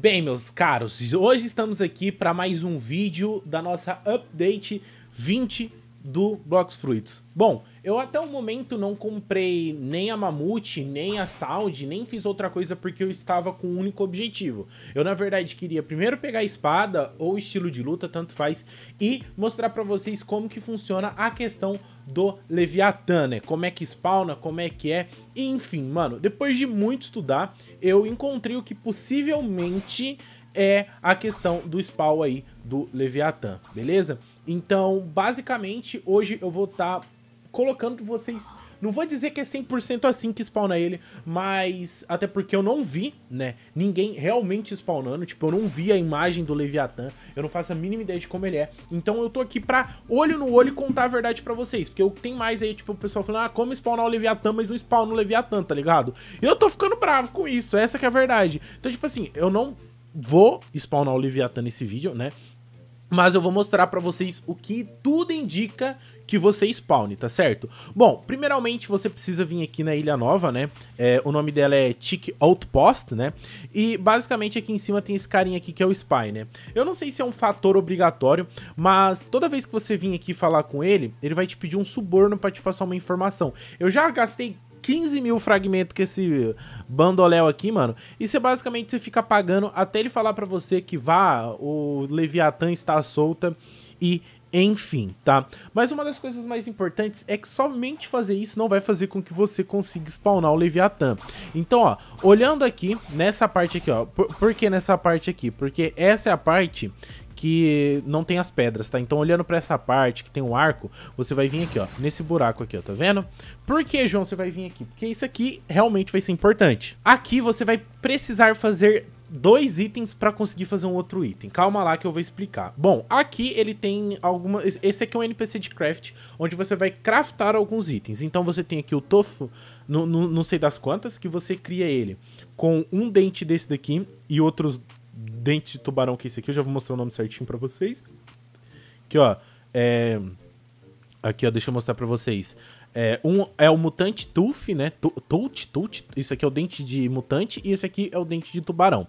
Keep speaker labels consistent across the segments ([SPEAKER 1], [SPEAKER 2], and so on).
[SPEAKER 1] Bem, meus caros, hoje estamos aqui para mais um vídeo da nossa update 20 do Blox Fruits. Bom, eu até o momento não comprei nem a Mamute, nem a Sound, nem fiz outra coisa porque eu estava com um único objetivo. Eu, na verdade, queria primeiro pegar a espada ou estilo de luta, tanto faz, e mostrar para vocês como que funciona a questão do Leviatã, né? Como é que spawna, como é que é. Enfim, mano, depois de muito estudar, eu encontrei o que possivelmente é a questão do spawn aí do Leviatã, beleza? Então, basicamente, hoje eu vou estar tá colocando vocês. Não vou dizer que é 100% assim que spawna ele, mas até porque eu não vi, né, ninguém realmente spawnando, tipo, eu não vi a imagem do Leviatã, eu não faço a mínima ideia de como ele é, então eu tô aqui pra olho no olho contar a verdade pra vocês, porque eu tem mais aí, tipo, o pessoal falando, ah, como spawnar o Leviatã, mas não spawna o Leviatã, tá ligado? E eu tô ficando bravo com isso, essa que é a verdade. Então, tipo assim, eu não vou spawnar o Leviatã nesse vídeo, né? mas eu vou mostrar para vocês o que tudo indica que você spawn, tá certo? Bom, primeiramente você precisa vir aqui na Ilha Nova, né? É, o nome dela é Tick Outpost, né? E basicamente aqui em cima tem esse carinha aqui que é o Spy, né? Eu não sei se é um fator obrigatório, mas toda vez que você vir aqui falar com ele, ele vai te pedir um suborno pra te passar uma informação. Eu já gastei 15 mil fragmentos com esse bandoléu aqui, mano. E você basicamente você fica pagando até ele falar para você que vá, o Leviatã está solta e enfim, tá? Mas uma das coisas mais importantes é que somente fazer isso não vai fazer com que você consiga spawnar o Leviatã. Então, ó, olhando aqui, nessa parte aqui, ó, por, por que nessa parte aqui? Porque essa é a parte que não tem as pedras, tá? Então olhando pra essa parte que tem um arco, você vai vir aqui, ó, nesse buraco aqui, ó, tá vendo? Por que, João, você vai vir aqui? Porque isso aqui realmente vai ser importante. Aqui você vai precisar fazer dois itens para conseguir fazer um outro item. Calma lá que eu vou explicar. Bom, aqui ele tem algumas, Esse aqui é um NPC de craft, onde você vai craftar alguns itens. Então você tem aqui o tofu, no, no, não sei das quantas, que você cria ele com um dente desse daqui e outros dente de tubarão que é esse aqui. Eu já vou mostrar o nome certinho pra vocês. Aqui, ó. É... Aqui, ó. Deixa eu mostrar pra vocês. É, um é o mutante Tuf, né? Tult, Tult. Isso aqui é o dente de mutante e esse aqui é o dente de tubarão.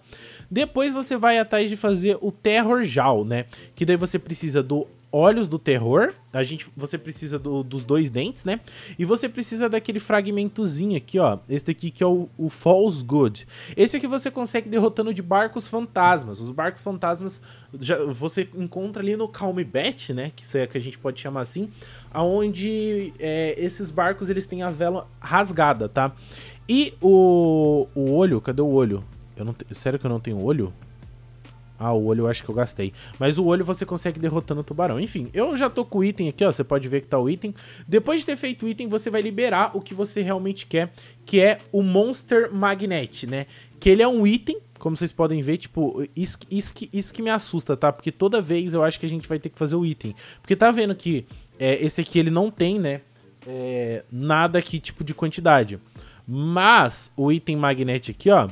[SPEAKER 1] Depois você vai atrás de fazer o Terror Jal, né? Que daí você precisa do Olhos do Terror. A gente, você precisa do, dos dois dentes, né? E você precisa daquele fragmentozinho aqui, ó. Esse daqui que é o, o False Good. Esse aqui você consegue derrotando de barcos fantasmas. Os barcos fantasmas já, você encontra ali no Calmbet, né? Que é que a gente pode chamar assim. aonde é, esses barcos eles têm a vela rasgada, tá? E o, o olho, cadê o olho? Eu não, sério que eu não tenho olho? Ah, o olho eu acho que eu gastei. Mas o olho você consegue derrotando o tubarão. Enfim, eu já tô com o item aqui, ó. Você pode ver que tá o item. Depois de ter feito o item, você vai liberar o que você realmente quer, que é o Monster Magnet, né? Que ele é um item como vocês podem ver, tipo, isso, isso, que, isso que me assusta, tá? Porque toda vez eu acho que a gente vai ter que fazer o item. Porque tá vendo que é, esse aqui ele não tem, né? É, nada aqui, tipo, de quantidade. Mas o item magnete aqui, ó,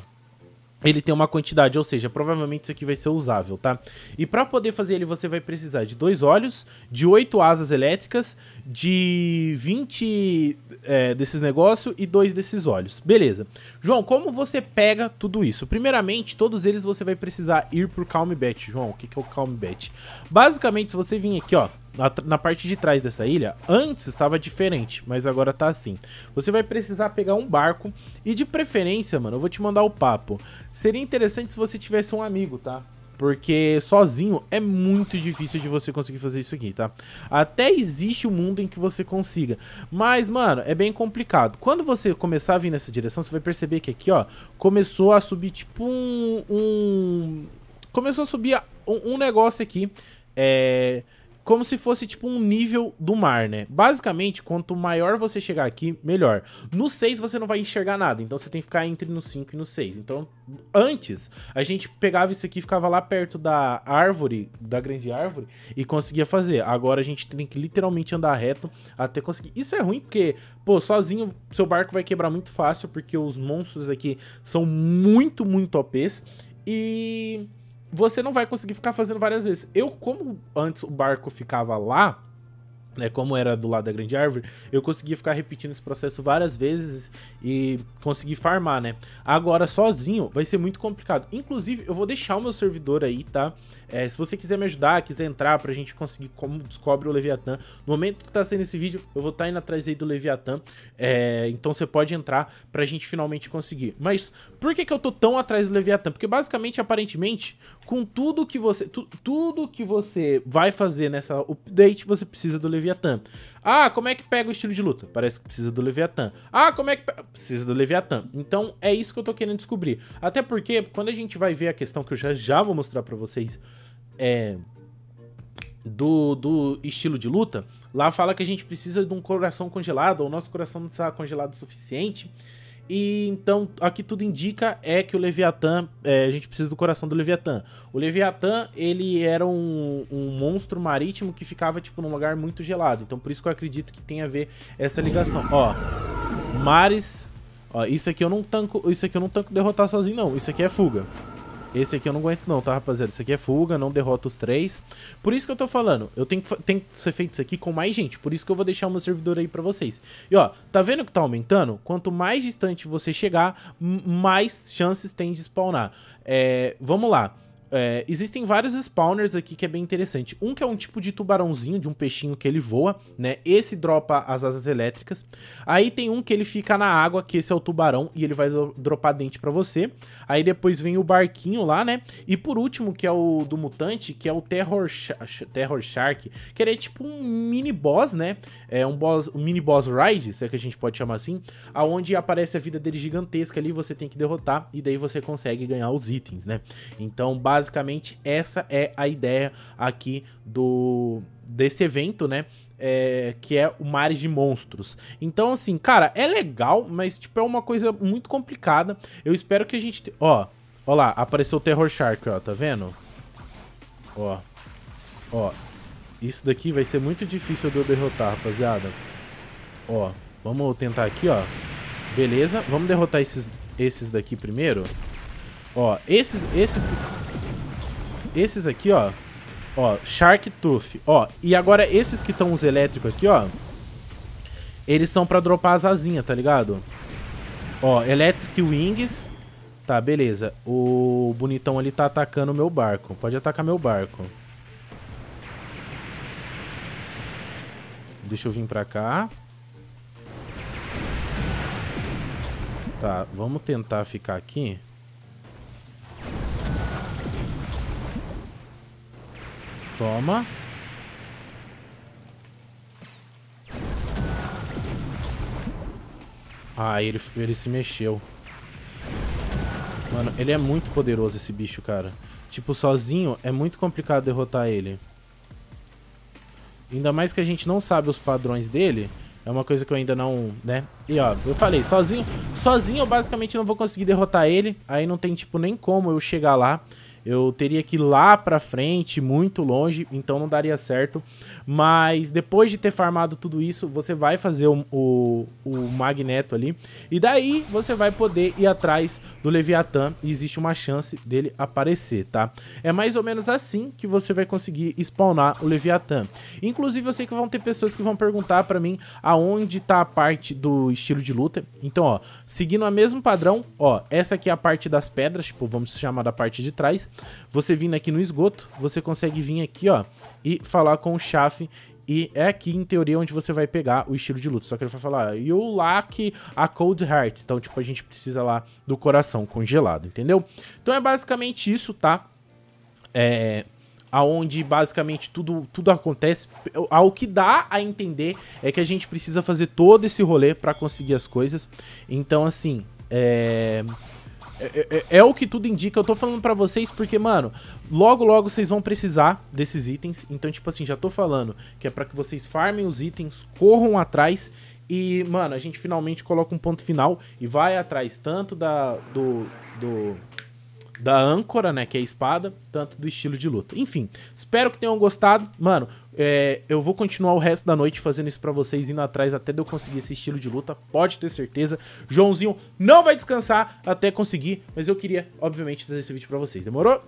[SPEAKER 1] ele tem uma quantidade, ou seja, provavelmente isso aqui vai ser usável, tá? E para poder fazer ele, você vai precisar de dois olhos, de oito asas elétricas, de 20 é, desses negócios e dois desses olhos. Beleza. João, como você pega tudo isso? Primeiramente, todos eles você vai precisar ir pro Calm Bet. João, o que, que é o Calm Bet? Basicamente, se você vir aqui, ó, na, na, parte de trás dessa ilha, antes estava diferente, mas agora tá assim. Você vai precisar pegar um barco e de preferência, mano, eu vou te mandar o papo. Seria interessante se você tivesse um amigo, tá? Porque sozinho é muito difícil de você conseguir fazer isso aqui, tá? Até existe um mundo em que você consiga. Mas, mano, é bem complicado. Quando você começar a vir nessa direção, você vai perceber que aqui, ó, começou a subir tipo um... um... Começou a subir um, um negócio aqui. É como se fosse tipo um nível do mar, né? Basicamente, quanto maior você chegar aqui, melhor. No 6 você não vai enxergar nada, então você tem que ficar entre no 5 e no 6. Então, antes, a gente pegava isso aqui e ficava lá perto da árvore, da grande árvore, e conseguia fazer. Agora a gente tem que literalmente andar reto até conseguir. Isso é ruim porque, pô, sozinho seu barco vai quebrar muito fácil, porque os monstros aqui são muito, muito OPs. E você não vai conseguir ficar fazendo várias vezes. Eu, como antes o barco ficava lá, né, como era do lado da grande árvore, eu consegui ficar repetindo esse processo várias vezes e conseguir farmar, né? Agora, sozinho, vai ser muito complicado. Inclusive, eu vou deixar o meu servidor aí, tá? É, se você quiser me ajudar, quiser entrar pra gente conseguir como descobre o Leviatã, no momento que tá sendo esse vídeo, eu vou estar tá indo atrás aí do Leviatã, é, então você pode entrar pra gente finalmente conseguir. Mas por que que eu tô tão atrás do Leviatã? Porque basicamente, aparentemente, com tudo que você... Tu, tudo que você vai fazer nessa update, você precisa do Leviatã. Leviatã. Ah, como é que pega o estilo de luta? Parece que precisa do Leviatã. Ah, como é que precisa do Leviatã? Então é isso que eu tô querendo descobrir. Até porque quando a gente vai ver a questão que eu já já vou mostrar para vocês é do, do estilo de luta, lá fala que a gente precisa de um coração congelado, ou o nosso coração não está congelado o suficiente e então, aqui tudo indica é que o Leviatã, é, a gente precisa do coração do Leviatã. O Leviatã, ele era um, um monstro marítimo que ficava, tipo, num lugar muito gelado. Então, por isso que eu acredito que tem a ver essa ligação. Ó, mares... Ó, isso aqui eu não tanco, isso aqui eu não tanco derrotar sozinho, não. Isso aqui é fuga. Esse aqui eu não aguento não, tá, rapaziada? Isso aqui é fuga, não derrota os três. Por isso que eu tô falando, eu tenho que, tenho que ser feito isso aqui com mais gente. Por isso que eu vou deixar o meu servidor aí pra vocês. E ó, tá vendo que tá aumentando? Quanto mais distante você chegar, mais chances tem de spawnar. É, vamos lá. É, existem vários spawners aqui que é bem interessante. Um que é um tipo de tubarãozinho, de um peixinho que ele voa, né? Esse dropa as asas elétricas. Aí tem um que ele fica na água, que esse é o tubarão, e ele vai dropar dente para você. Aí depois vem o barquinho lá, né? E por último, que é o do mutante, que é o Terror, Sh Terror Shark, que ele é tipo um mini boss, né? É um, boss, um mini boss ride, se é que a gente pode chamar assim, aonde aparece a vida dele gigantesca ali, você tem que derrotar, e daí você consegue ganhar os itens, né? Então, basicamente Basicamente, essa é a ideia aqui do desse evento, né? É, que é o mar de Monstros. Então, assim, cara, é legal, mas, tipo, é uma coisa muito complicada. Eu espero que a gente... Te... Ó, ó lá, apareceu o Terror Shark, ó, tá vendo? Ó, ó. Isso daqui vai ser muito difícil de eu derrotar, rapaziada. Ó, vamos tentar aqui, ó. Beleza, vamos derrotar esses, esses daqui primeiro. Ó, esses, esses esses aqui, ó. Ó, Shark Tooth. Ó, e agora esses que estão os elétricos aqui, ó. Eles são pra dropar as asinhas, tá ligado? Ó, Electric Wings. Tá, beleza. O bonitão ali tá atacando o meu barco. Pode atacar meu barco. Deixa eu vir pra cá. Tá, vamos tentar ficar aqui. Toma. Ah, ele, ele se mexeu. Mano, ele é muito poderoso esse bicho, cara. Tipo, sozinho é muito complicado derrotar ele. Ainda mais que a gente não sabe os padrões dele. É uma coisa que eu ainda não, né? E ó, eu falei, sozinho, sozinho eu basicamente não vou conseguir derrotar ele. Aí não tem, tipo, nem como eu chegar lá eu teria que ir lá pra frente, muito longe, então não daria certo. Mas depois de ter farmado tudo isso, você vai fazer o, o, o Magneto ali. E daí você vai poder ir atrás do Leviatã e existe uma chance dele aparecer, tá? É mais ou menos assim que você vai conseguir spawnar o Leviatã. Inclusive, eu sei que vão ter pessoas que vão perguntar pra mim aonde tá a parte do estilo de luta. Então, ó, seguindo o mesmo padrão, ó, essa aqui é a parte das pedras, tipo, vamos chamar da parte de trás. Você vindo aqui no esgoto, você consegue vir aqui, ó, e falar com o Chaff e é aqui, em teoria, onde você vai pegar o estilo de luta. Só que ele vai falar, you lack a cold heart. Então, tipo, a gente precisa lá do coração congelado, entendeu? Então é basicamente isso, tá? É, aonde basicamente tudo, tudo acontece. Ao que dá a entender é que a gente precisa fazer todo esse rolê para conseguir as coisas. Então, assim, é... É, é, é, o que tudo indica. Eu tô falando para vocês porque, mano, logo logo vocês vão precisar desses itens. Então, tipo assim, já tô falando que é para que vocês farmem os itens, corram atrás e, mano, a gente finalmente coloca um ponto final e vai atrás tanto da do do da âncora, né? Que é a espada, tanto do estilo de luta. Enfim, espero que tenham gostado. Mano, é, eu vou continuar o resto da noite fazendo isso pra vocês, indo atrás até eu conseguir esse estilo de luta. Pode ter certeza. Joãozinho não vai descansar até conseguir, mas eu queria, obviamente, fazer esse vídeo pra vocês. Demorou?